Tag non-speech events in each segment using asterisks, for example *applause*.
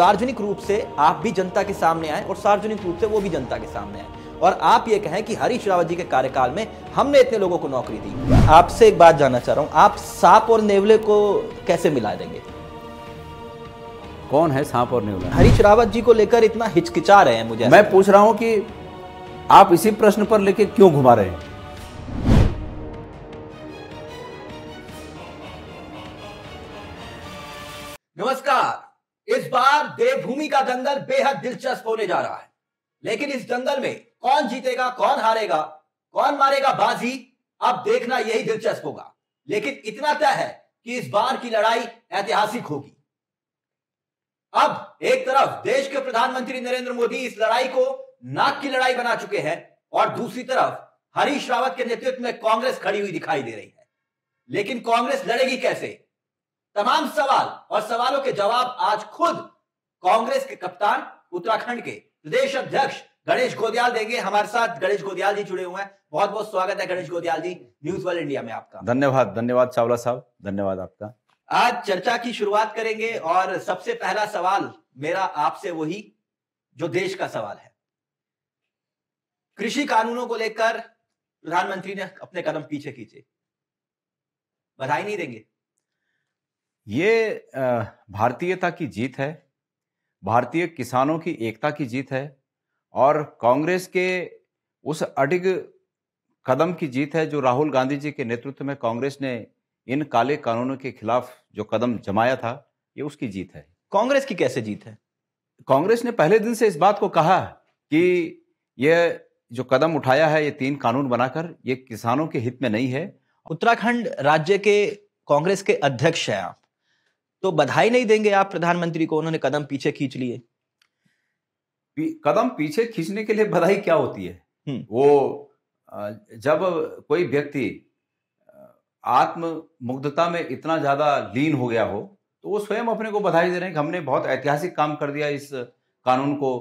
सार्वजनिक रूप से आप भी जनता के सामने आए और सार्वजनिक रूप से वो भी जनता के सामने आए और आप ये कहें कि हरीश रावत जी के कार्यकाल में हमने इतने लोगों को नौकरी दी आपसे एक बात जानना चाह रहा हूं आप सांप और नेवले को कैसे मिला देंगे कौन है सांप और नेवला हरीश रावत जी को लेकर इतना हिचकिचा रहे हैं मुझे मैं पूछ रहा हूं कि आप इसी प्रश्न पर लेके क्यों घुमा रहे हैं भूमि का दंगल बेहद दिलचस्प होने जा रहा है लेकिन इस दंगल में कौन जीतेगा कौन हारेगा कौन मारेगा बाजी अब देखना यही दिलचस्प होगा लेकिन इतना तय है कि इस बार की लड़ाई ऐतिहासिक होगी अब एक तरफ देश के प्रधानमंत्री नरेंद्र मोदी इस लड़ाई को नाक की लड़ाई बना चुके हैं और दूसरी तरफ हरीश रावत के नेतृत्व में कांग्रेस खड़ी हुई दिखाई दे रही है लेकिन कांग्रेस लड़ेगी कैसे तमाम सवाल और सवालों के जवाब आज खुद कांग्रेस के कप्तान उत्तराखंड के प्रदेश अध्यक्ष गणेश गोदियाल देंगे हमारे साथ गणेश गोदियाल जी जुड़े हुए हैं बहुत बहुत स्वागत है Ganesh Godiyal ji news world India में आपका धन्यवाद धन्यवाद चावला साहब धन्यवाद आपका आज चर्चा की शुरुआत करेंगे और सबसे पहला सवाल मेरा आपसे वही जो देश का सवाल है कृषि कानूनों को लेकर प्रधानमंत्री ने अपने कदम पीछे खींचे बधाई नहीं देंगे ये भारतीयता की जीत है भारतीय किसानों की एकता की जीत है और कांग्रेस के उस अडिग कदम की जीत है जो राहुल गांधी जी के नेतृत्व में कांग्रेस ने इन काले कानूनों के खिलाफ जो कदम जमाया था ये उसकी जीत है कांग्रेस की कैसे जीत है कांग्रेस ने पहले दिन से इस बात को कहा कि यह जो कदम उठाया है ये तीन कानून बनाकर ये किसानों के हित में नहीं है उत्तराखंड राज्य के कांग्रेस के अध्यक्ष हैं आप तो बधाई नहीं देंगे आप प्रधानमंत्री को उन्होंने कदम पीछे खींच लिए कदम पीछे खींचने के लिए बधाई क्या होती है हम्म। वो जब कोई व्यक्ति आत्म मुग्धता में इतना ज्यादा लीन हो गया हो तो वो स्वयं अपने को बधाई दे रहे हैं कि हमने बहुत ऐतिहासिक काम कर दिया इस कानून को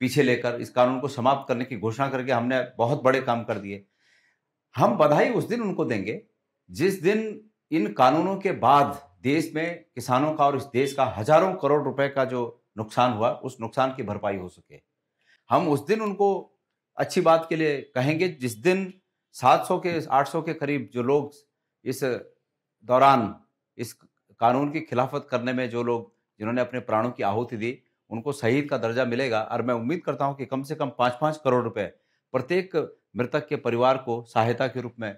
पीछे लेकर इस कानून को समाप्त करने की घोषणा करके हमने बहुत बड़े काम कर दिए हम बधाई उस दिन उनको देंगे जिस दिन इन कानूनों के बाद देश में किसानों का और इस देश का हजारों करोड़ रुपए का जो नुकसान हुआ उस नुकसान की भरपाई हो सके हम उस दिन उनको अच्छी बात के लिए कहेंगे जिस दिन 700 के 800 के करीब जो लोग इस दौरान इस कानून की खिलाफत करने में जो लोग जिन्होंने अपने प्राणों की आहुति दी उनको शहीद का दर्जा मिलेगा और मैं उम्मीद करता हूँ कि कम से कम पाँच पाँच करोड़ रुपए प्रत्येक मृतक के परिवार को सहायता के रूप में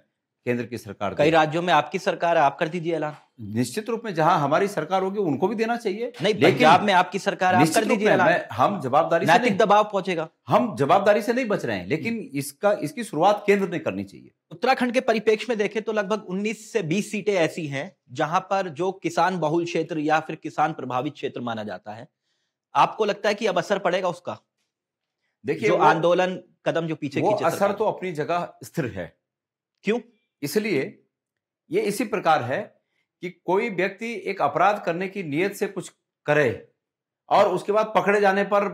केंद्र की सरकार कई राज्यों में आपकी सरकार है आप कर दीजिए ऐलान निश्चित रूप में जहां हमारी सरकार होगी उनको भी देना चाहिए नहीं पंजाब में आपकी सरकार आप कर दीजिए हम जवाबदारी से दबाव पहुंचेगा हम जवाबदारी से नहीं बच रहे हैं लेकिन इसका इसकी शुरुआत केंद्र ने करनी चाहिए उत्तराखंड के परिपेक्ष में देखें तो लगभग 19 से 20 सीटें ऐसी हैं जहां पर जो किसान बहुल क्षेत्र या फिर किसान प्रभावित क्षेत्र माना जाता है आपको लगता है कि अब असर पड़ेगा उसका देखिए जो आंदोलन कदम जो पीछे असर तो अपनी जगह स्थिर है क्यों इसलिए ये इसी प्रकार है कि कोई व्यक्ति एक अपराध करने की नीयत से कुछ करे और उसके बाद पकड़े जाने पर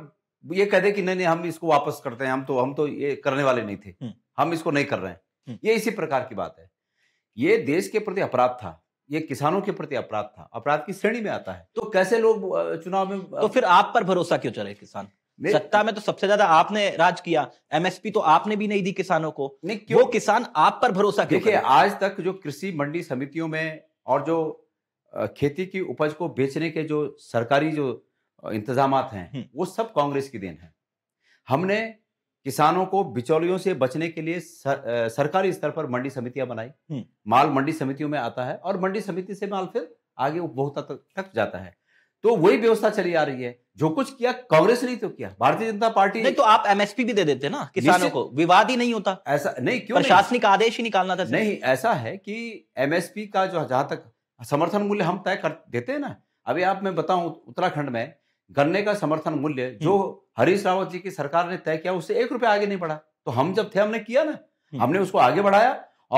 ये कह दे कि नहीं नहीं हम इसको वापस करते हैं हम तो हम तो ये करने वाले नहीं थे हम्म। हम इसको नहीं कर रहे हैं हम्म। ये इसी प्रकार की बात है ये देश के प्रति अपराध था ये किसानों के प्रति अपराध था अपराध की श्रेणी में आता है तो कैसे लोग चुनाव में तो फिर आप पर भरोसा क्यों चले किसान सत्ता में तो सबसे ज्यादा आपने राज किया एमएसपी तो आपने भी नहीं दी किसानों को नहीं क्यों वो किसान आप पर भरोसा क्यों देखिए आज तक जो कृषि मंडी समितियों में और जो खेती की उपज को बेचने के जो सरकारी जो इंतजाम हैं वो सब कांग्रेस की देन है हमने किसानों को बिचौलियों से बचने के लिए सर, सरकारी स्तर पर मंडी समितियां बनाई माल मंडी समितियों में आता है और मंडी समिति से माल फिर आगे उपभोक्ता तक जाता है तो वही व्यवस्था चली आ रही है जो कुछ किया कांग्रेस ने तो किया भारतीय जनता पार्टी नहीं तो आप एमएसपी भी दे देते ना किसानों को विवाद ही नहीं होता ऐसा नहीं क्यों प्रशासनिक आदेश ही निकालना था नहीं ऐसा है कि एमएसपी का जो जहां तक समर्थन मूल्य हम तय कर देते हैं ना अभी आप मैं बताऊं उत्तराखंड में गन्ने का समर्थन मूल्य जो हम्म। हरीश रावत जी की सरकार ने तय किया उससे एक रुपया आगे नहीं बढ़ा तो हम जब थे हमने किया ना हम्म। हमने उसको आगे बढ़ाया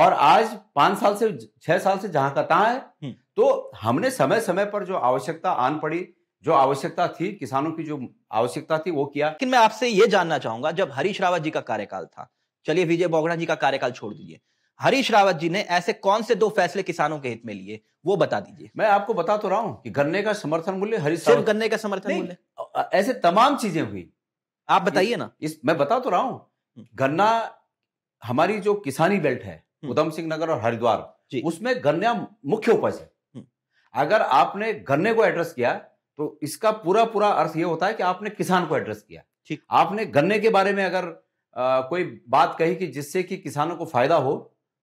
और आज पांच साल से छह साल से जहां का तहा है हम्म। तो हमने समय समय पर जो आवश्यकता आन पड़ी जो आवश्यकता थी किसानों की जो आवश्यकता थी वो किया लेकिन मैं आपसे ये जानना चाहूंगा जब हरीश रावत जी का कार्यकाल था चलिए विजय बोगड़ा जी का कार्यकाल छोड़ दीजिए हरीश रावत जी ने ऐसे कौन से दो फैसले किसानों के हित में लिए वो बता दीजिए मैं आपको बता तो रहा हूँ कि गन्ने का समर्थन मूल्य हरीश सिर्फ गन्ने का समर्थन मूल्य ऐसे तमाम चीजें हुई आप बताइए ना इस मैं बता तो रहा हूँ हम्म। गन्ना हमारी जो किसानी बेल्ट है हम्म। उधम सिंह नगर और हरिद्वार उसमें गन्ना मुख्य उपज है अगर आपने गन्ने को एड्रेस किया तो इसका पूरा पूरा अर्थ ये होता है कि आपने किसान को एड्रेस किया ठीक आपने गन्ने के बारे में अगर आ, कोई बात कही कि जिससे कि किसानों को फायदा हो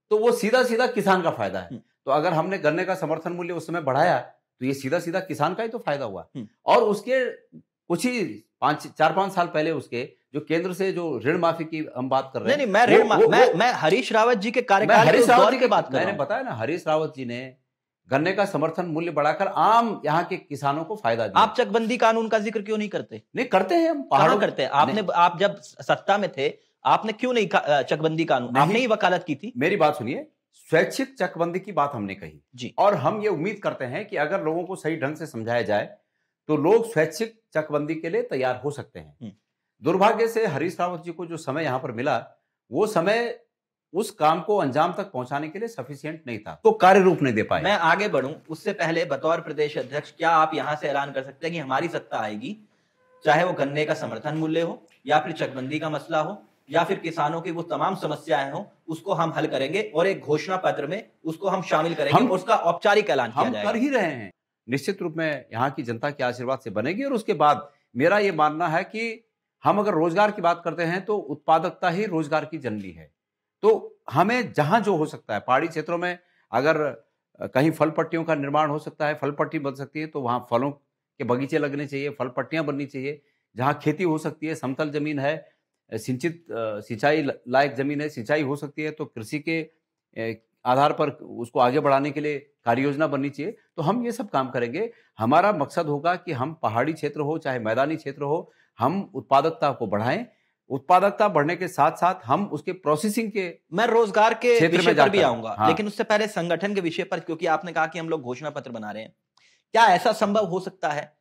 तो वो सीधा सीधा किसान का फायदा है हम्म। तो अगर हमने गन्ने का समर्थन मूल्य उस समय बढ़ाया तो ये सीधा सीधा किसान का ही तो फायदा हुआ हम्म। और उसके कुछ ही पांच चार पांच साल पहले उसके जो केंद्र से जो ऋण माफी की हम बात कर रहे हैं नहीं, नहीं मैं ऋण मैं, मैं हरीश रावत जी के कार्यकाल हरीश रावत जी के बात मैंने बताया ना हरीश रावत जी ने गन्ने का समर्थन मूल्य बढ़ाकर आम यहाँ के किसानों को फायदा दिया आप चकबंदी कानून का जिक्र क्यों नहीं करते नहीं करते हैं हम पहाड़ों करते हैं आपने आप जब सत्ता में थे आपने क्यों नहीं चकबंदी कानून आपने ही वकालत की थी मेरी बात सुनिए स्वैच्छिक चकबंदी की बात हमने कही जी और हम ये उम्मीद करते हैं कि अगर लोगों को सही ढंग से समझाया जाए तो लोग स्वैच्छिक चकबंदी के लिए तैयार हो सकते हैं हम्म। दुर्भाग्य से हरीश रावत जी को जो समय यहाँ पर मिला वो समय उस काम को अंजाम तक पहुंचाने के लिए सफिशियंट नहीं था तो कार्य रूप नहीं दे पाए मैं आगे बढ़ू उससे पहले बतौर प्रदेश अध्यक्ष क्या आप यहाँ से ऐलान कर सकते हैं कि हमारी सत्ता आएगी चाहे वो गन्ने का समर्थन मूल्य हो या फिर चकबंदी का मसला हो या फिर किसानों की वो तमाम समस्याएं हो उसको हम हल करेंगे और एक घोषणा पत्र में उसको हम शामिल करेंगे हम, उसका औपचारिक ऐलान हम कर ही रहे हैं निश्चित रूप में यहाँ की जनता के आशीर्वाद से बनेगी और उसके बाद मेरा ये मानना है कि हम अगर रोजगार की बात करते हैं तो उत्पादकता ही रोजगार की जननी है तो हमें जहाँ जो हो सकता है पहाड़ी क्षेत्रों में अगर कहीं फल पट्टियों का निर्माण हो सकता है फल पट्टी बन सकती है तो वहाँ फलों के बगीचे लगने चाहिए फल पट्टियाँ बननी चाहिए जहाँ खेती हो सकती है समतल जमीन है सिंचित सिंचाई लायक जमीन है सिंचाई हो सकती है तो कृषि के आधार पर उसको आगे बढ़ाने के लिए कार्य योजना बननी चाहिए तो हम ये सब काम करेंगे हमारा मकसद होगा कि हम पहाड़ी क्षेत्र हो चाहे मैदानी क्षेत्र हो हम उत्पादकता को बढ़ाएं उत्पादकता बढ़ने के साथ साथ हम उसके प्रोसेसिंग के मैं रोजगार के विषय पर भी आऊंगा हाँ। लेकिन उससे पहले संगठन के विषय पर क्योंकि आपने कहा कि हम लोग घोषणा पत्र बना रहे हैं क्या ऐसा संभव हो सकता है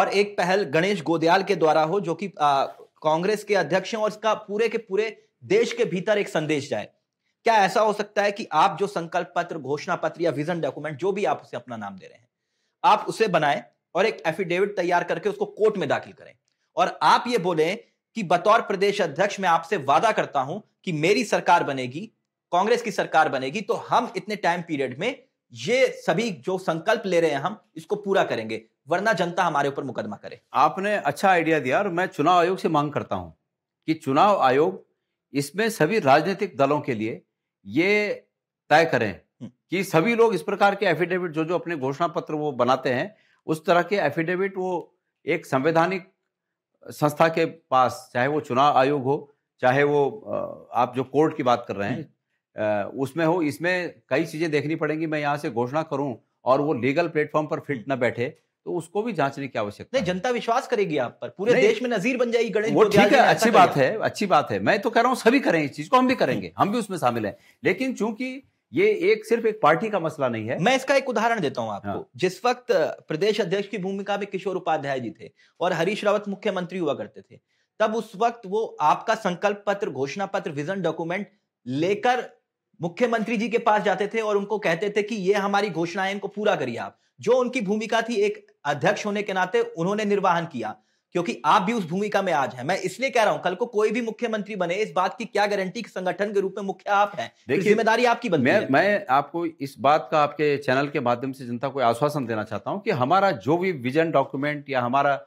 और एक पहल गणेश गोदयाल के द्वारा हो जो कि कांग्रेस के अध्यक्ष हैं और इसका पूरे के पूरे देश के भीतर एक संदेश जाए क्या ऐसा हो सकता है कि आप जो संकल्प पत्र घोषणा पत्र या विजन डॉक्यूमेंट जो भी आप उसे अपना नाम दे रहे हैं आप उसे बनाएं और एक एफिडेविट तैयार करके उसको कोर्ट में दाखिल करें और आप ये बोले कि बतौर प्रदेश अध्यक्ष मैं आपसे वादा करता हूं कि मेरी सरकार बनेगी कांग्रेस की सरकार बनेगी तो हम इतने टाइम पीरियड में ये सभी जो संकल्प ले रहे हैं हम इसको पूरा करेंगे वरना जनता हमारे ऊपर मुकदमा करे आपने अच्छा आइडिया दिया और मैं चुनाव आयोग से मांग करता हूं कि चुनाव आयोग इसमें सभी राजनीतिक दलों के लिए ये तय करें हम्म। कि सभी लोग इस प्रकार के एफिडेविट जो जो अपने घोषणा पत्र वो बनाते हैं उस तरह के एफिडेविट वो एक संवैधानिक संस्था के पास चाहे वो चुनाव आयोग हो चाहे वो आप जो कोर्ट की बात कर रहे हैं उसमें हो इसमें कई चीज़ें देखनी पड़ेंगी मैं यहाँ से घोषणा करूँ और वो लीगल प्लेटफॉर्म पर फिल्ट न बैठे तो उसको भी जांचने की आवश्यकता नहीं जनता विश्वास करेगी आप पर पूरे देश में नजीर बन जाएगी गणेश वो ठीक है अच्छी बात है अच्छी बात है मैं तो कह रहा हूँ सभी करें इस चीज को हम भी करेंगे हम भी उसमें शामिल हैं लेकिन चूंकि ये एक सिर्फ एक पार्टी का मसला नहीं है मैं इसका एक उदाहरण देता हूं आपको हाँ। जिस वक्त प्रदेश अध्यक्ष की भूमिका में किशोर उपाध्याय जी थे और हरीश रावत मुख्यमंत्री हुआ करते थे तब उस वक्त वो आपका संकल्प पत्र घोषणा पत्र विजन डॉक्यूमेंट लेकर मुख्यमंत्री जी के पास जाते थे और उनको कहते थे कि ये हमारी घोषणाएं इनको पूरा करिए आप जो उनकी भूमिका थी एक अध्यक्ष होने के नाते उन्होंने निर्वाहन किया क्योंकि आप भी उस भूमिका में आज हैं मैं इसलिए कह रहा हूं कल को कोई भी मुख्यमंत्री बने इस बात की क्या गारंटी संगठन के रूप में मुख्य आप हैं तो देखिए जिम्मेदारी आपकी बनती मैं, है मैं आपको इस बात का आपके चैनल के माध्यम से जनता को आश्वासन देना चाहता हूं कि हमारा जो भी विजन डॉक्यूमेंट या हमारा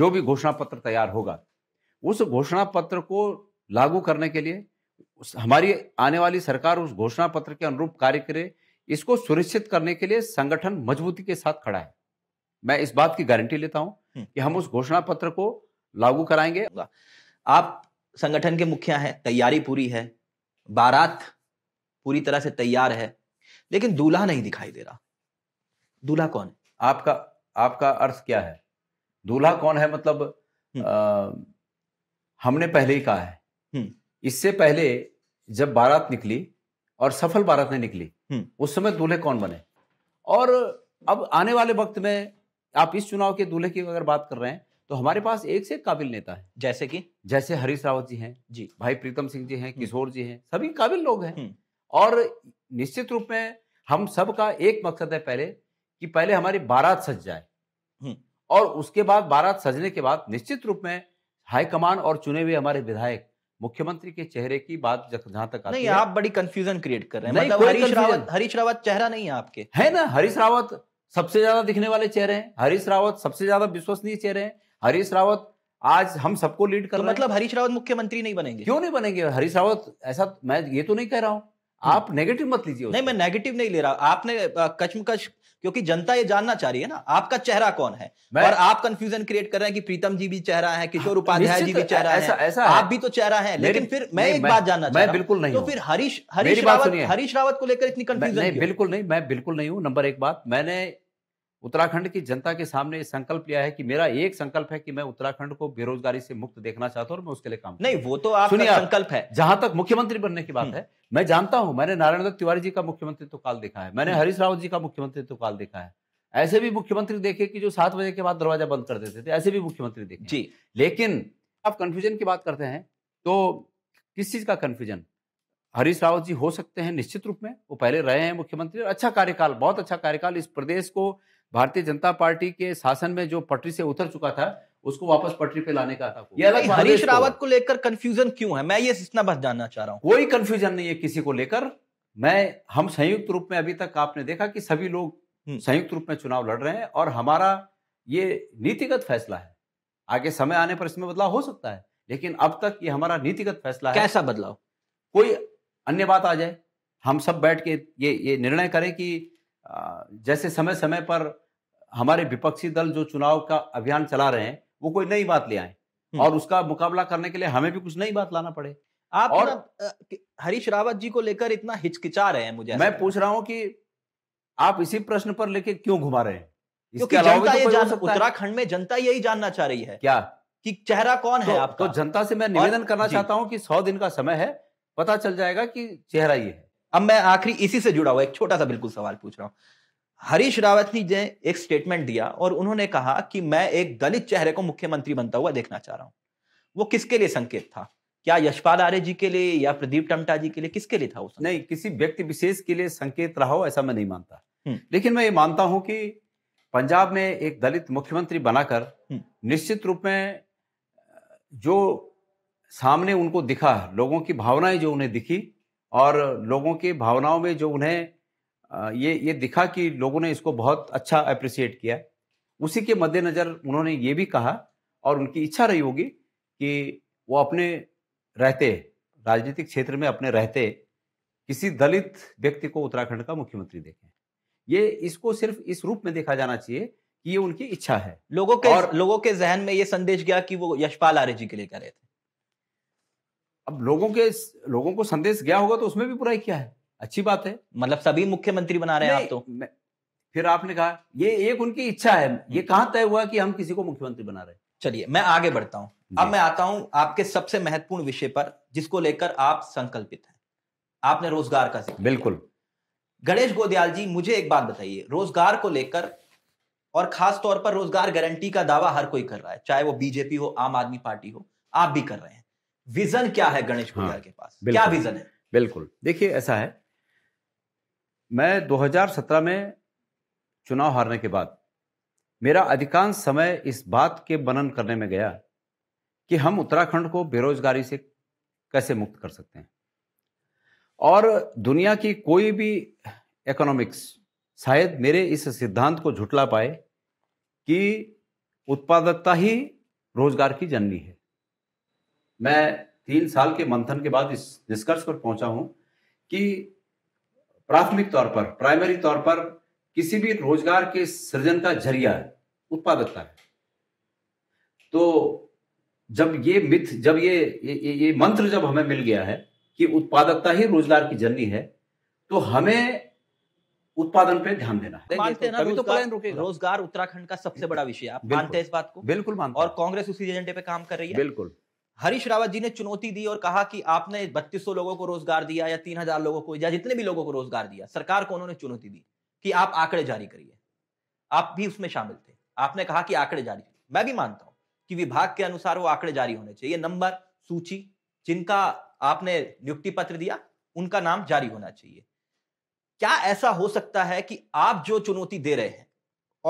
जो भी घोषणा पत्र तैयार होगा उस घोषणा पत्र को लागू करने के लिए हमारी आने वाली सरकार उस घोषणा पत्र के अनुरूप कार्य करे इसको सुनिश्चित करने के लिए संगठन मजबूती के साथ खड़ा है मैं इस बात की गारंटी लेता हूं हम्म। कि हम उस घोषणा पत्र को लागू कराएंगे आप संगठन के मुखिया हैं तैयारी पूरी है बारात पूरी तरह से तैयार है लेकिन दूल्हा नहीं दिखाई दे रहा दूल्हा कौन है आपका आपका अर्थ क्या है दूल्हा कौन है मतलब हम्म। आ, हमने पहले ही कहा है हम्म। इससे पहले जब बारात निकली और सफल बारात ने निकली उस समय दूल्हे कौन बने और अब आने वाले वक्त में आप इस चुनाव के दूल्हे की अगर बात कर रहे हैं तो हमारे पास एक से एक काबिल नेता है जैसे कि जैसे हरीश रावत जी हैं जी भाई प्रीतम सिंह जी हैं हम्म। किशोर जी हैं सभी काबिल लोग हैं हम्म। और निश्चित रूप में हम सब का एक मकसद है पहले कि पहले हमारी बारात सज जाए हम्म। और उसके बाद बारात सजने के बाद निश्चित रूप में हाईकमान और चुने हुए हमारे विधायक मुख्यमंत्री के चेहरे की बात जहां तक आती नहीं है। आप बड़ी कंफ्यूजन क्रिएट कर रहे हैं मतलब हरीश रावत हरीश रावत चेहरा नहीं है आपके है ना हरीश रावत सबसे ज्यादा दिखने वाले चेहरे हैं हरीश रावत सबसे ज्यादा विश्वसनीय चेहरे हैं हरीश रावत आज हम सबको लीड कर तो मतलब हरीश रावत मुख्यमंत्री नहीं बनेंगे क्यों नहीं बनेंगे हरीश रावत ऐसा मैं ये तो नहीं कह रहा हूँ हम्म। आप नेगेटिव मत लीजिए नहीं मैं नेगेटिव नहीं ले रहा आपने कचमकच क्योंकि जनता ये जानना चाह रही है ना आपका चेहरा कौन है और आप कंफ्यूजन क्रिएट कर रहे हैं कि प्रीतम जी भी चेहरा है किशोर हाँ, उपाध्याय जी भी चेहरा ऐसा, है ऐसा आप भी तो चेहरा है लेकिन फिर मैं एक बात जानना चाह बिल्कुल नहीं तो फिर हरीश हरीश रावत हरीश रावत को लेकर इतनी कंफ्यूजन बिल्कुल नहीं मैं बिल्कुल नहीं हूँ नंबर एक बात मैंने उत्तराखंड की जनता के सामने संकल्प लिया है कि मेरा एक संकल्प है कि मैं उत्तराखंड को बेरोजगारी से मुक्त देखना चाहता हूं और मैं उसके लिए काम नहीं वो तो आपका संकल्प है जहां तक मुख्यमंत्री बनने की बात हम्म। है मैं जानता हूं मैंने नारायण दत्त तिवारी जी का मुख्यमंत्री तो काल देखा है मैंने हम्म। हरीश रावत जी का मुख्यमंत्री तो काल देखा है ऐसे भी मुख्यमंत्री देखे कि जो सात बजे के बाद दरवाजा बंद कर देते थे ऐसे भी मुख्यमंत्री देखे जी लेकिन आप कंफ्यूजन की बात करते हैं तो किस चीज का कंफ्यूजन हरीश रावत जी हो सकते हैं निश्चित रूप में वो पहले रहे हैं मुख्यमंत्री और अच्छा कार्यकाल बहुत अच्छा कार्यकाल इस प्रदेश को भारतीय जनता पार्टी के शासन में जो पटरी से उतर चुका था उसको वापस पटरी पे लाने का था ये अलग हरीश रावत को लेकर कंफ्यूजन क्यों है मैं ये इतना बस जानना चाह रहा हूँ कोई कंफ्यूजन नहीं है किसी को लेकर मैं हम संयुक्त रूप में अभी तक आपने देखा कि सभी लोग हम्म। संयुक्त रूप में चुनाव लड़ रहे हैं और हमारा ये नीतिगत फैसला है आगे समय आने पर इसमें बदलाव हो सकता है लेकिन अब तक ये हमारा नीतिगत फैसला है कैसा बदलाव कोई अन्य बात आ जाए हम सब बैठ के ये ये निर्णय करें कि जैसे समय समय पर हमारे विपक्षी दल जो चुनाव का अभियान चला रहे हैं वो कोई नई बात ले आए हम्म। और उसका मुकाबला करने के लिए हमें भी कुछ नई बात लाना पड़े आप और हरीश रावत जी को लेकर इतना हिचकिचा रहे हैं मुझे मैं पूछ रहा हूं कि आप इसी प्रश्न पर लेके क्यों घुमा रहे हैं क्योंकि तो जनता तो ये जान उत्तराखंड में जनता यही जानना चाह रही है क्या कि चेहरा कौन है तो, है तो आपका तो जनता से मैं निवेदन करना चाहता हूं कि सौ दिन का समय है पता चल जाएगा कि चेहरा ये है अब मैं आखिरी इसी से जुड़ा हुआ एक छोटा सा बिल्कुल सवाल पूछ रहा हूं हरीश रावत जी ने एक स्टेटमेंट दिया और उन्होंने कहा कि मैं एक दलित चेहरे को मुख्यमंत्री बनता हुआ देखना चाह रहा हूं वो किसके लिए संकेत था क्या यशपाल आर्य जी के लिए या प्रदीप टमटा जी के लिए किसके लिए था उस नहीं किसी व्यक्ति विशेष के लिए संकेत रहा हो ऐसा मैं नहीं मानता हम्म। लेकिन मैं ये मानता हूं कि पंजाब में एक दलित मुख्यमंत्री बनाकर हम्म। निश्चित रूप में जो सामने उनको दिखा लोगों की भावनाएं जो उन्हें दिखी और लोगों की भावनाओं में जो उन्हें ये ये दिखा कि लोगों ने इसको बहुत अच्छा अप्रिसिएट किया उसी के मद्देनज़र उन्होंने ये भी कहा और उनकी इच्छा रही होगी कि वो अपने रहते राजनीतिक क्षेत्र में अपने रहते किसी दलित व्यक्ति को उत्तराखंड का मुख्यमंत्री देखें ये इसको सिर्फ इस रूप में देखा जाना चाहिए कि ये उनकी इच्छा है लोगों के और लोगों के जहन में ये संदेश गया कि वो यशपाल आर्य जी के लिए कर रहे थे अब लोगों के लोगों को संदेश गया होगा तो उसमें भी बुराई क्या है अच्छी बात है मतलब सभी मुख्यमंत्री बना रहे हैं आप तो फिर आपने कहा ये एक उनकी इच्छा है हम्म। ये कहां तय हुआ कि हम किसी को मुख्यमंत्री बना रहे चलिए मैं आगे बढ़ता हूँ अब मैं आता हूं आपके सबसे महत्वपूर्ण विषय पर जिसको लेकर आप संकल्पित हैं आपने रोजगार का जिक्र बिल्कुल गणेश गोदयाल जी मुझे एक बात बताइए रोजगार को लेकर और खास तौर पर रोजगार गारंटी का दावा हर कोई कर रहा है चाहे वो बीजेपी हो आम आदमी पार्टी हो आप भी कर रहे हैं विजन क्या है गणेश हाँ, के पास क्या विजन है बिल्कुल देखिए ऐसा है मैं 2017 में चुनाव हारने के बाद मेरा अधिकांश समय इस बात के बनन करने में गया कि हम उत्तराखंड को बेरोजगारी से कैसे मुक्त कर सकते हैं और दुनिया की कोई भी इकोनॉमिक्स शायद मेरे इस सिद्धांत को झुटला पाए कि उत्पादकता ही रोजगार की जननी है मैं तीन साल के मंथन के बाद इस निष्कर्ष पर पहुंचा हूं कि प्राथमिक तौर पर प्राइमरी तौर पर किसी भी रोजगार के सृजन का जरिया उत्पादकता है तो जब ये मिथ जब ये ये, ये मंत्र जब हमें मिल गया है कि उत्पादकता ही रोजगार की जननी है तो हमें उत्पादन पे ध्यान देना है मानते ना तो रोजगार, रोजगार उत्तराखंड का सबसे बड़ा विषय आप मानते हैं इस बात को बिल्कुल मानते और कांग्रेस उसी एजेंडे पे काम कर रही है बिल्कुल हरीश रावत जी ने चुनौती दी और कहा कि आपने सौ लोगों को रोजगार दिया या तीन हजार लोगों को या जितने भी लोगों को रोजगार दिया सरकार को उन्होंने चुनौती दी कि आप आंकड़े जारी करिए आप भी उसमें शामिल थे आपने कहा कि आंकड़े जारी मैं भी मानता हूं कि विभाग के अनुसार वो आंकड़े जारी होने चाहिए नंबर सूची जिनका आपने नियुक्ति पत्र दिया उनका नाम जारी होना चाहिए क्या ऐसा हो सकता है कि आप जो चुनौती दे रहे हैं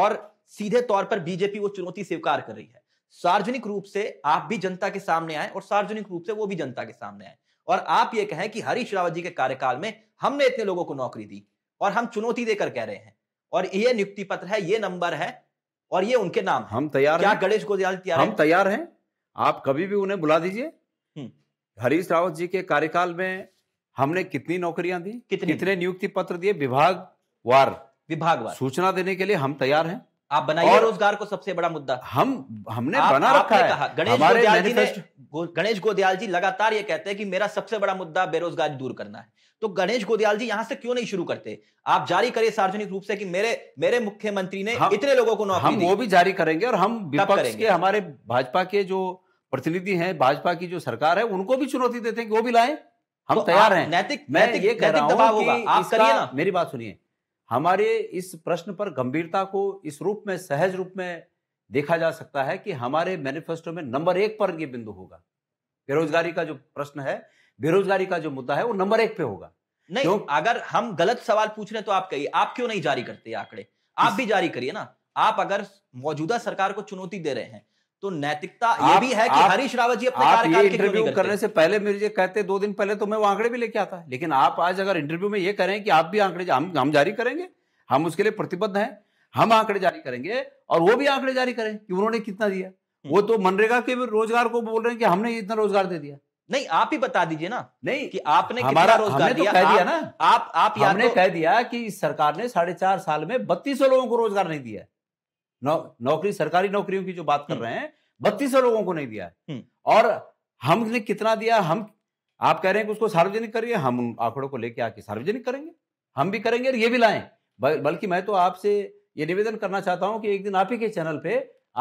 और सीधे तौर पर बीजेपी वो चुनौती स्वीकार कर रही है सार्वजनिक रूप से आप भी जनता के सामने आए और सार्वजनिक रूप से वो भी जनता के सामने आए और आप ये कहें कि हरीश रावत जी के कार्यकाल में हमने इतने लोगों को नौकरी दी और हम चुनौती देकर कह रहे हैं और ये नियुक्ति पत्र है ये नंबर है और ये उनके नाम हम तैयार क्या गणेश गोदियाल तैयार हम तैयार हैं आप कभी भी उन्हें बुला दीजिए हम्म। हरीश रावत जी के कार्यकाल में हमने कितनी नौकरियां दी कितनी कितने नियुक्ति पत्र दिए विभाग वार विभाग वार सूचना देने के लिए हम तैयार हैं आप बनाइए रोजगार को सबसे बड़ा मुद्दा हम हमने आप, बना रखा है गणेश गोदयाल जी ने गणेश गोदयाल जी लगातार ये कहते हैं कि मेरा सबसे बड़ा मुद्दा बेरोजगारी दूर करना है तो गणेश गोदयाल जी यहां से क्यों नहीं शुरू करते आप जारी करिए सार्वजनिक रूप से कि मेरे मेरे मुख्यमंत्री ने हम, इतने लोगों को नौकरी हम वो भी जारी करेंगे और हम विपक्ष के हमारे भाजपा के जो प्रतिनिधि हैं भाजपा की जो सरकार है उनको भी चुनौती देते हैं कि वो भी लाए हम तो तैयार हैं नैतिक मैं ये कह रहा हूँ मेरी बात सुनिए हमारे इस प्रश्न पर गंभीरता को इस रूप में सहज रूप में देखा जा सकता है कि हमारे मैनिफेस्टो में नंबर एक पर यह बिंदु होगा बेरोजगारी का जो प्रश्न है बेरोजगारी का जो मुद्दा है वो नंबर एक पे होगा नहीं क्यों? अगर हम गलत सवाल पूछ रहे हैं तो आप कहिए आप क्यों नहीं जारी करते आंकड़े आप भी जारी करिए ना आप अगर मौजूदा सरकार को चुनौती दे रहे हैं तो नैतिकता ये भी है कि हरीश रावत जी अपने कार्यकाल इंटरव्यू करने से पहले ये कहते दो दिन पहले तो मैं वो आंकड़े भी लेके आता लेकिन आप आज अगर इंटरव्यू में ये करें कि आप भी आंकड़े हम हम जारी करेंगे हम उसके लिए प्रतिबद्ध हैं हम आंकड़े जारी करेंगे और वो भी आंकड़े जारी करें कि उन्होंने कितना दिया हम्म। वो तो मनरेगा के रोजगार को बोल रहे हैं कि हमने इतना रोजगार दे दिया नहीं आप ही बता दीजिए ना नहीं कि आपने हमारा रोजगार तो कह दिया ना आप आप हमने तो- कह दिया कि सरकार ने साढ़े चार साल में बत्तीस लोगों को रोजगार नहीं दिया नौ, नौकरी सरकारी नौकरियों की जो बात कर हम्म। रहे हैं बत्तीस लोगों को नहीं दिया हम्म। और हमने कितना दिया हम आप कह रहे हैं कि उसको सार्वजनिक करिए हम उन आंकड़ों को लेके आके सार्वजनिक करेंगे हम भी करेंगे और ये भी लाएं बल्कि मैं तो आपसे ये निवेदन करना चाहता हूं कि एक दिन आप ही के चैनल पे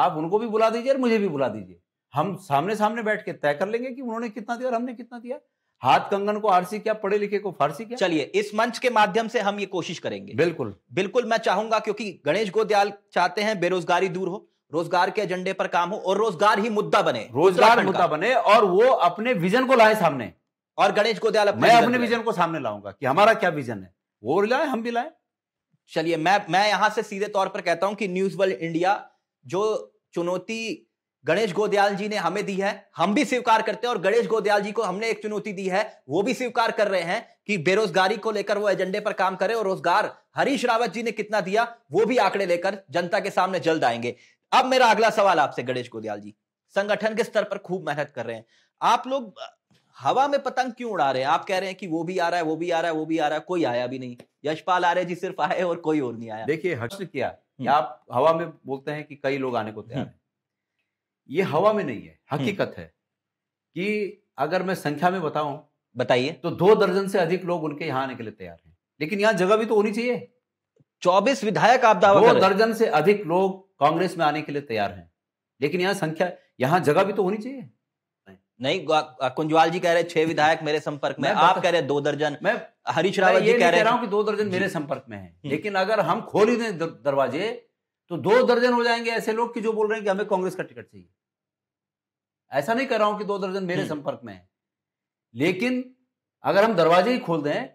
आप उनको भी बुला दीजिए और मुझे भी बुला दीजिए हम सामने सामने बैठ के तय कर लेंगे कि उन्होंने कितना दिया और हमने कितना दिया हाथ कंगन को आरसी क्या पढ़े लिखे को फारसी क्या चलिए इस मंच के माध्यम से हम ये कोशिश करेंगे बिल्कुल बिल्कुल मैं चाहूंगा क्योंकि गणेश गोदयाल चाहते हैं बेरोजगारी दूर हो रोजगार के एजेंडे पर काम हो और रोजगार ही मुद्दा बने रोजगार मुद्दा बने और वो अपने विजन को लाए सामने और गणेश गोदयाल मैं अपने विजन को सामने लाऊंगा कि हमारा क्या विजन है वो लाए हम भी लाए चलिए मैं मैं यहां से सीधे तौर पर कहता हूं कि न्यूज वर्ल्ड इंडिया जो चुनौती गणेश गोदयाल जी ने हमें दी है हम भी स्वीकार करते हैं और गणेश गोदयाल जी को हमने एक चुनौती दी है वो भी स्वीकार कर रहे हैं कि बेरोजगारी को लेकर वो एजेंडे पर काम करें और रोजगार हरीश रावत जी ने कितना दिया वो भी आंकड़े लेकर जनता के सामने जल्द आएंगे अब मेरा अगला सवाल आपसे गणेश गोदयाल जी संगठन के स्तर पर खूब मेहनत कर रहे हैं आप लोग हवा में पतंग क्यों उड़ा रहे हैं आप कह रहे हैं कि वो भी आ रहा है वो भी आ रहा है वो भी आ रहा है कोई आया भी नहीं यशपाल आ रहे जी सिर्फ आए और कोई और नहीं आया देखिए हर्ष हाँ। किया हम्म। आप हवा में बोलते हैं कि कई लोग आने को तैयार हम्म। हैं ये हम्म। हवा में नहीं है हम्म। हकीकत है कि अगर मैं संख्या में बताऊं बताइए तो दो दर्जन से अधिक लोग उनके यहाँ आने के लिए तैयार हैं लेकिन यहाँ जगह भी तो होनी चाहिए चौबीस विधायक आप दावा दो दर्जन से अधिक लोग कांग्रेस में आने के लिए तैयार हैं लेकिन यहाँ संख्या यहाँ जगह भी तो होनी चाहिए नहीं कुंजवाल जी कह रहे छह विधायक मेरे संपर्क में आप कह रहे दो दर्जन मैं हरीश रावत जी कह रहे हैं दो दर्जन मेरे संपर्क में है हम्म। लेकिन अगर हम खोल ही दें दरवाजे तो दो दर्जन हो जाएंगे ऐसे लोग कि जो बोल रहे हैं कि हमें कांग्रेस का टिकट चाहिए ऐसा नहीं कर रहा हूं कि दो दर्जन मेरे हम्म। संपर्क में है लेकिन अगर हम दरवाजे ही खोल दें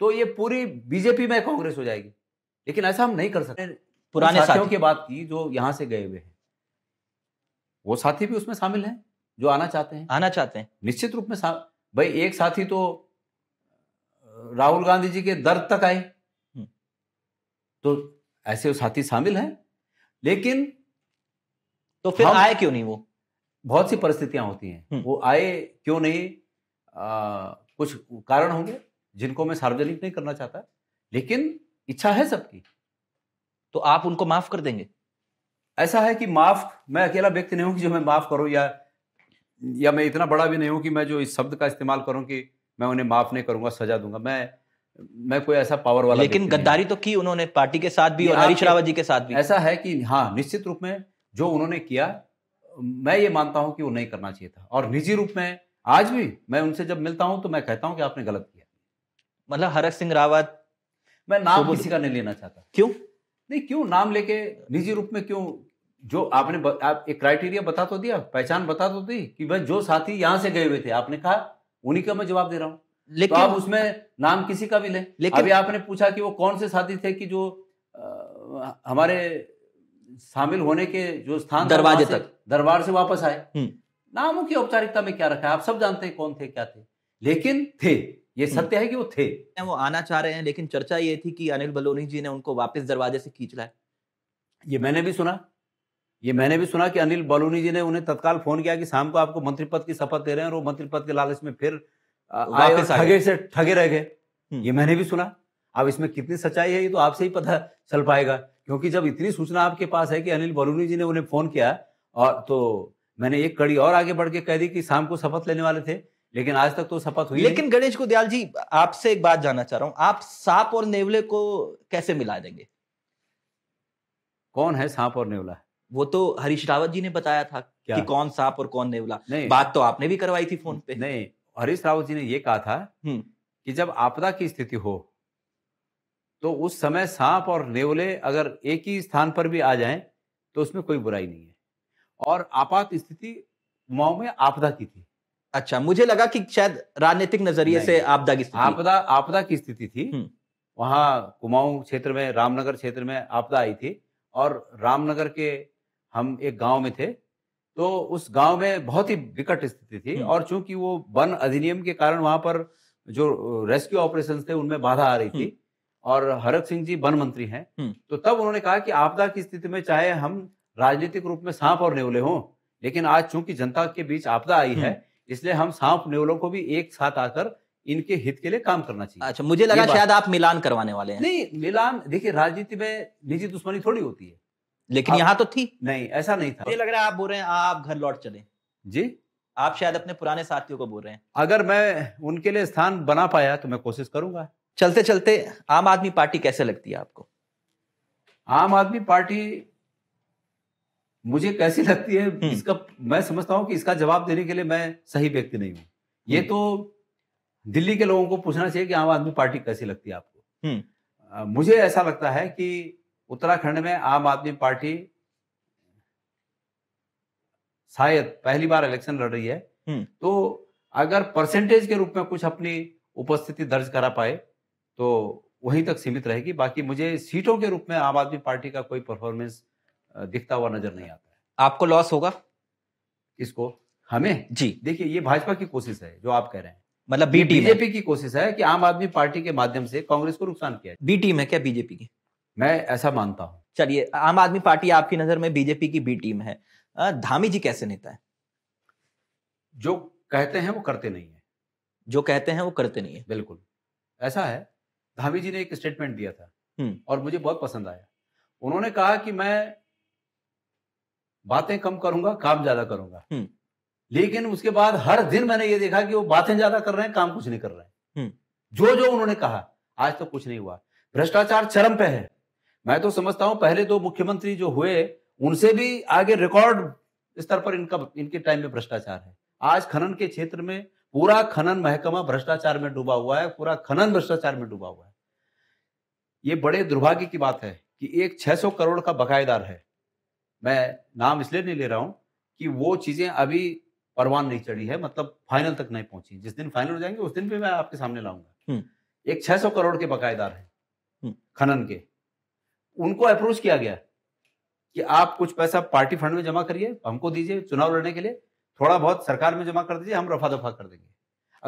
तो ये पूरी बीजेपी में कांग्रेस हो जाएगी लेकिन ऐसा हम नहीं कर सकते पुराने साथियों की बात की जो यहां से गए हुए हैं वो साथी भी उसमें शामिल हैं जो आना चाहते हैं आना चाहते हैं निश्चित रूप में भाई एक साथी तो राहुल गांधी जी के दर्द तक आए हम्म। तो ऐसे साथी शामिल हैं लेकिन तो फिर आए क्यों नहीं वो बहुत सी परिस्थितियां होती हैं हम्म। वो आए क्यों नहीं आ, कुछ कारण होंगे जिनको मैं सार्वजनिक नहीं करना चाहता लेकिन इच्छा है सबकी तो आप उनको माफ कर देंगे ऐसा है कि माफ मैं अकेला व्यक्ति नहीं हूं कि जो मैं माफ करूं या या मैं इतना बड़ा भी नहीं हूं कि मैं जो इस शब्द का इस्तेमाल करूं कि मैं उन्हें माफ नहीं करूंगा सजा दूंगा मैं मैं कोई ऐसा पावर वाला लेकिन गद्दारी तो की उन्होंने पार्टी के साथ भी और हरीश रावत जी के साथ भी ऐसा है कि हाँ निश्चित रूप में जो उन्होंने किया मैं ये मानता हूं कि वो नहीं करना चाहिए था और निजी रूप में आज भी मैं उनसे जब मिलता हूं तो मैं कहता हूं कि आपने गलत किया मतलब हरक सिंह रावत मैं नाम तो किसी का नहीं लेना चाहता क्यों नहीं क्यों नाम लेके निजी रूप में क्यों जो आपने ब, आप एक क्राइटेरिया बता तो दिया पहचान बता तो दी कि भाई जो साथी यहां से गए हुए थे आपने कहा उन्हीं का मैं जवाब दे रहा हूं तो लेकिन तो आप उसमें नाम किसी का भी लें लेकिन अभी आपने पूछा कि वो कौन से साथी थे कि जो आ, हमारे शामिल होने के जो स्थान दरवाजे तक दरबार से वापस आए हम्म। नामों की औपचारिकता में क्या रखा है आप सब जानते हैं कौन थे क्या थे लेकिन थे ये हम्म। सत्य है कि वो थे वो आना चाह रहे हैं लेकिन चर्चा ये थी कि अनिल बलोनी जी ने उनको वापस दरवाजे से खींच लाया ये मैंने भी सुना ये मैंने भी सुना कि अनिल बलोनी जी ने उन्हें तत्काल फोन किया कि शाम को आपको मंत्री पद की शपथ दे रहे हैं और वो मंत्री पद के लालच में फिर ठगे से ठगे रह गए हम्म। ये मैंने भी सुना अब इसमें कितनी सच्चाई है ये तो आपसे ही पता चल पाएगा क्योंकि जब इतनी सूचना आपके पास है कि अनिल बलूनी जी ने उन्हें फोन किया और तो मैंने एक कड़ी और आगे बढ़ के कह दी कि शाम को शपथ लेने वाले थे लेकिन आज तक तो शपथ हुई लेकिन गणेश गुदयाल जी आपसे एक बात जानना चाह रहा हूं आप सांप और नेवले को कैसे मिला देंगे कौन है सांप और नेवला वो तो हरीश रावत जी ने बताया था क्या? कि कौन सांप और कौन नेवला नहीं बात तो आपने भी करवाई थी फोन पे नहीं हरीश रावत जी ने ये कहा था हम्म। कि जब आपदा की स्थिति हो तो उस समय सांप और नेवले अगर एक ही स्थान पर भी आ जाए तो उसमें कोई बुराई नहीं है और आपात स्थिति मऊ में आपदा की थी अच्छा मुझे लगा कि शायद राजनीतिक नजरिए से आपदा की आपदा आपदा की स्थिति थी हम्म। वहां कुमाऊं क्षेत्र में रामनगर क्षेत्र में आपदा आई थी और रामनगर के हम एक गांव में थे तो उस गांव में बहुत ही विकट स्थिति थी हम्म। और चूंकि वो वन अधिनियम के कारण वहां पर जो रेस्क्यू ऑपरेशन थे उनमें बाधा आ रही थी हम्म। और हरक सिंह जी वन मंत्री हैं हम्म। तो तब उन्होंने कहा कि आपदा की स्थिति में चाहे हम राजनीतिक रूप में सांप और नेवले हों लेकिन आज चूंकि जनता के बीच आपदा आई है इसलिए हम सांप नेवलों को भी एक साथ आकर इनके हित के लिए काम करना चाहिए अच्छा मुझे लगा शायद आप मिलान करवाने वाले हैं नहीं मिलान देखिए राजनीति में निजी दुश्मनी थोड़ी होती है लेकिन यहाँ तो थी नहीं ऐसा नहीं था ये लग रहा है आप बोल रहे हैं हाँ, आप घर लौट चले जी आप शायद अपने पुराने साथियों को बोल रहे हैं अगर मैं उनके लिए स्थान बना पाया तो मैं कोशिश करूंगा चलते चलते आम आदमी पार्टी कैसे लगती है आपको आम आदमी पार्टी मुझे कैसी लगती है हम्म। इसका मैं समझता हूं कि इसका जवाब देने के लिए मैं सही व्यक्ति नहीं हूं ये हम्म। तो दिल्ली के लोगों को पूछना चाहिए कि आम आदमी पार्टी कैसी लगती है आपको हम्म। मुझे ऐसा लगता है कि उत्तराखंड में आम आदमी पार्टी शायद पहली बार इलेक्शन लड़ रही है हम्म। तो अगर परसेंटेज के रूप में कुछ अपनी उपस्थिति दर्ज करा पाए तो वहीं तक सीमित रहेगी बाकी मुझे सीटों के रूप में आम आदमी पार्टी का कोई परफॉर्मेंस दिखता हुआ नजर नहीं आता है आपको लॉस होगा इसको हमें जी देखिए ये भाजपा की कोशिश है जो आप कह रहे हैं मतलब बीजेपी की कोशिश है कि आम आदमी पार्टी के माध्यम से कांग्रेस को नुकसान किया बी टीम है क्या बीजेपी की मैं ऐसा मानता हूं चलिए आम आदमी पार्टी आपकी नजर में बीजेपी की बी टीम है धामी जी कैसे नेता है जो कहते हैं वो करते नहीं है जो कहते हैं वो करते नहीं है बिल्कुल ऐसा है धामी जी ने एक स्टेटमेंट दिया था हम्म। और मुझे बहुत पसंद आया उन्होंने कहा कि मैं बातें कम करूंगा काम ज्यादा करूंगा हम्म। लेकिन उसके बाद हर दिन मैंने ये देखा कि वो बातें ज्यादा कर रहे हैं काम कुछ नहीं कर रहे हैं हम्म। जो जो उन्होंने कहा आज तो कुछ नहीं हुआ भ्रष्टाचार चरम पे है मैं तो समझता हूं पहले दो मुख्यमंत्री जो हुए उनसे भी आगे रिकॉर्ड स्तर पर इनका इनके टाइम में भ्रष्टाचार है आज खनन के क्षेत्र में पूरा खनन महकमा भ्रष्टाचार में डूबा हुआ है पूरा खनन भ्रष्टाचार में डूबा हुआ है ये बड़े दुर्भाग्य की बात है कि एक 600 करोड़ का बकायेदार है मैं नाम इसलिए नहीं ले रहा हूं कि वो चीजें अभी परवान नहीं चढ़ी है मतलब फाइनल तक नहीं पहुंची जिस दिन फाइनल हो जाएंगे उस दिन भी मैं आपके सामने लाऊंगा हम्म। एक 600 करोड़ के बकायेदार है हम्म। खनन के उनको अप्रोच किया गया कि आप कुछ पैसा पार्टी फंड में जमा करिए हमको दीजिए चुनाव लड़ने के लिए थोड़ा बहुत सरकार में जमा कर दीजिए हम रफा दफा कर देंगे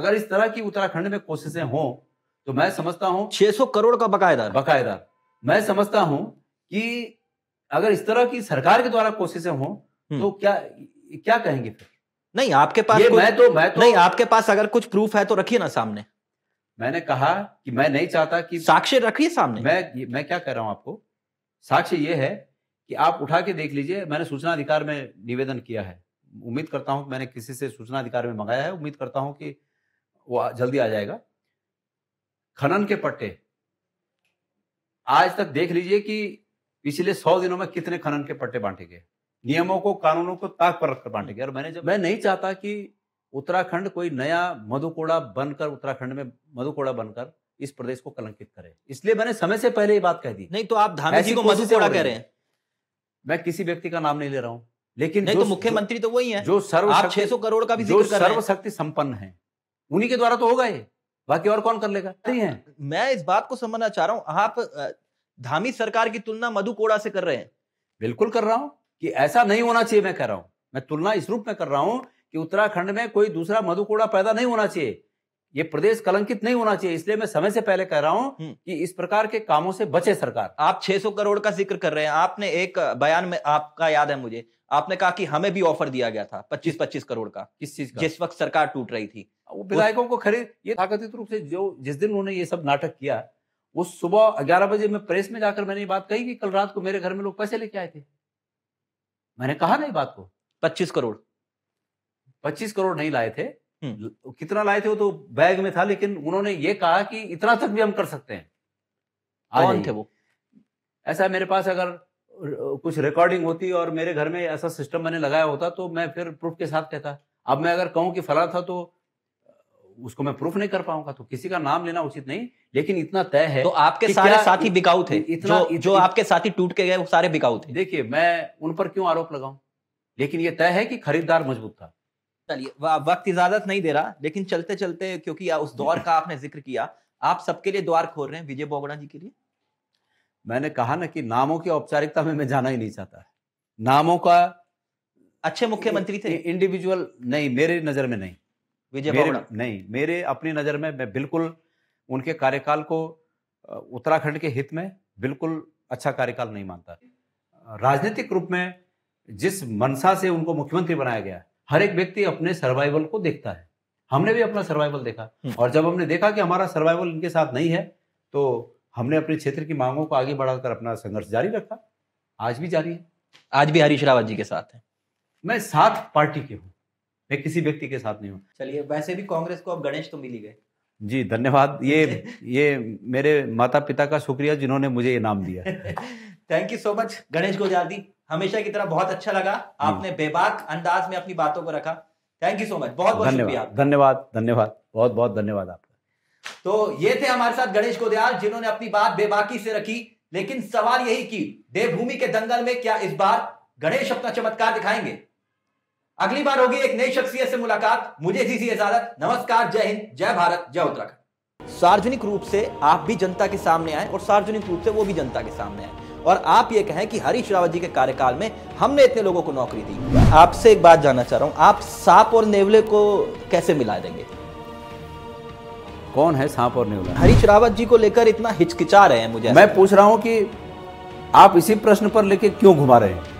अगर इस तरह की उत्तराखंड में कोशिशें हों तो मैं समझता हूं 600 करोड़ का बकायदा बकायदा मैं समझता हूं कि अगर इस तरह की सरकार के द्वारा कोशिशें हों हम्म। तो क्या क्या कहेंगे फिर नहीं आपके पास कुछ, मैं तो मैं तो नहीं आपके पास अगर कुछ प्रूफ है तो रखिए ना सामने मैंने कहा कि मैं नहीं चाहता कि साक्ष्य रखिए सामने मैं मैं क्या कह रहा हूं आपको साक्ष्य ये है कि आप उठा के देख लीजिए मैंने सूचना अधिकार में निवेदन किया है उम्मीद करता हूँ कि मैंने किसी से सूचना अधिकार में मंगाया है उम्मीद करता हूँ कि वो जल्दी आ जाएगा खनन के पट्टे आज तक देख लीजिए कि पिछले सौ दिनों में कितने खनन के पट्टे बांटे गए नियमों को कानूनों को ताक पर रखकर बांटे गए और मैंने जब मैं नहीं चाहता कि उत्तराखंड कोई नया मधुकोड़ा बनकर उत्तराखंड में मधुकोड़ा बनकर इस प्रदेश को कलंकित करे इसलिए मैंने समय से पहले ये बात कह दी नहीं तो आप धामी जी को मधुकोड़ा कह रहे हैं मैं किसी व्यक्ति का नाम नहीं ले रहा हूं लेकिन नहीं तो मुख्यमंत्री तो वही है जो सर्व छह सौ करोड़ का भी जो सर्वशक्ति संपन्न है उन्हीं के द्वारा तो होगा ये बाकी और कौन कर लेगा नहीं है मैं इस बात को समझना चाह रहा हूं आप धामी सरकार की तुलना मधु कोड़ा से कर रहे हैं बिल्कुल कर रहा हूं कि ऐसा नहीं होना चाहिए मैं कह रहा हूं मैं तुलना इस रूप में कर रहा हूं कि उत्तराखंड में कोई दूसरा मधुकोड़ा पैदा नहीं होना चाहिए ये प्रदेश कलंकित नहीं होना चाहिए इसलिए मैं समय से पहले कह रहा हूं हम्म। कि इस प्रकार के कामों से बचे सरकार आप 600 करोड़ का जिक्र कर रहे हैं आपने एक बयान में आपका याद है मुझे आपने कहा कि हमें भी ऑफर दिया गया था 25-25 करोड़ का किस चीज जिस वक्त सरकार टूट रही थी वो विधायकों को खरीद ये ताकतित रूप से जो जिस दिन उन्होंने ये सब नाटक किया वो सुबह ग्यारह बजे में प्रेस में जाकर मैंने ये बात कही कि कल रात को मेरे घर में लोग पैसे लेके आए थे मैंने कहा ना बात को पच्चीस करोड़ पच्चीस करोड़ नहीं लाए थे हम्म। कितना लाए थे वो तो बैग में था लेकिन उन्होंने ये कहा कि इतना तक भी हम कर सकते हैं कौन थे वो ऐसा मेरे पास अगर कुछ रिकॉर्डिंग होती और मेरे घर में ऐसा सिस्टम मैंने लगाया होता तो मैं फिर प्रूफ के साथ कहता अब मैं अगर कहूँ कि फला था तो उसको मैं प्रूफ नहीं कर पाऊंगा तो किसी का नाम लेना उचित नहीं लेकिन इतना तय है तो आपके सारे साथी बिकाऊ थे इतना जो, जो आपके साथी टूट के गए वो सारे बिकाऊ थे देखिए मैं उन पर क्यों आरोप लगाऊं लेकिन ये तय है कि खरीदार मजबूत था चलिए वक्त इजाजत नहीं दे रहा लेकिन चलते चलते क्योंकि उस दौर का आपने जिक्र किया आप सबके लिए द्वार खोल रहे हैं विजय बोगड़ा जी के लिए मैंने कहा ना कि नामों की औपचारिकता में मैं जाना ही नहीं चाहता नामों का अच्छे मुख्यमंत्री थे इंडिविजुअल नहीं मेरे नजर में नहीं विजय नहीं मेरे अपनी नजर में मैं बिल्कुल उनके कार्यकाल को उत्तराखंड के हित में बिल्कुल अच्छा कार्यकाल नहीं मानता राजनीतिक रूप में जिस मनसा से उनको मुख्यमंत्री बनाया गया हर एक व्यक्ति अपने सर्वाइवल को देखता है हमने भी अपना सर्वाइवल देखा हम्म। और जब हमने देखा कि हमारा सर्वाइवल इनके साथ नहीं है तो हमने अपने क्षेत्र की मांगों को आगे बढ़ाकर अपना संघर्ष जारी रखा आज भी जारी है आज भी हरीश रावत जी के साथ है मैं साथ पार्टी के हूँ मैं किसी व्यक्ति के साथ नहीं हूँ चलिए वैसे भी कांग्रेस को अब गणेश तो मिली गए जी धन्यवाद ये *laughs* ये मेरे माता पिता का शुक्रिया जिन्होंने मुझे ये नाम दिया thank you so much Ganesh गोजादी हमेशा की तरह बहुत अच्छा लगा आपने बेबाक अंदाज में अपनी बातों को रखा थैंक यू सो मच बहुत बहुत शुक्रिया धन्यवाद धन्यवाद बहुत बहुत धन्यवाद आपका तो ये थे हमारे साथ गणेश गोदयाल जिन्होंने अपनी बात बेबाकी से रखी लेकिन सवाल यही कि देवभूमि के दंगल में क्या इस बार गणेश अपना चमत्कार दिखाएंगे अगली बार होगी एक नई शख्सियत से मुलाकात मुझे दीजिए इजाजत नमस्कार जय हिंद जय भारत जय उत्तराखंड सार्वजनिक रूप से आप भी जनता के सामने आए और सार्वजनिक रूप से वो भी जनता के सामने आए और आप ये कहें कि हरीश रावत जी के कार्यकाल में हमने इतने लोगों को नौकरी दी आपसे एक बात जानना चाह रहा हूं आप सांप और नेवले को कैसे मिला देंगे कौन है सांप और नेवला हरीश रावत जी को लेकर इतना हिचकिचा रहे हैं मुझे मैं पूछ रहा हूं कि आप इसी प्रश्न पर लेके क्यों घुमा रहे हैं